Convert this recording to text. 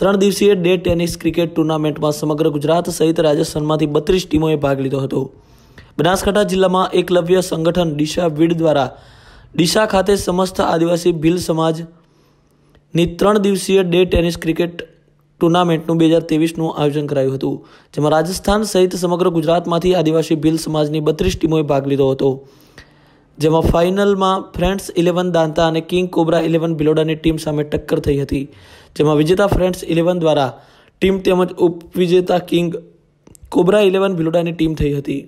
ત્રણ દિવસીય day tennis cricket ટુર્નામેન્ટમાં સમગ્ર ગુજરાત સહિત રાજસ્થાનમાંથી બત્રીસ ટીમોએ ભાગ લીધો હતો બનાસકાંઠા જિલ્લામાં એકલવ્ય સંગઠન ડીશા વીડ દ્વારા ડીશા ખાતે સમસ્ત આદિવાસી ભીલ સમાજની ત્રણ દિવસીય ડે ટેનિસ ક્રિકેટ ટુર્નામેન્ટનું બે હજાર ત્રેવીસનું આયોજન કરાયું હતું જેમાં રાજસ્થાન સહિત સમગ્ર ગુજરાતમાંથી આદિવાસી ભીલ સમાજની બત્રીસ ટીમોએ ભાગ લીધો હતો જેમાં ફાઇનલમાં ફ્રેન્ડ્સ ઇલેવન દાંતા અને કિંગ કોબ્રા ઇલેવન બિલોડાની ટીમ સામે ટક્કર થઈ હતી જેમાં વિજેતા ફ્રેન્ડ્સ ઇલેવન દ્વારા ટીમ તેમજ ઉપવિજેતા કિંગ કોબ્રા ઇલેવન બિલોડાની ટીમ થઈ હતી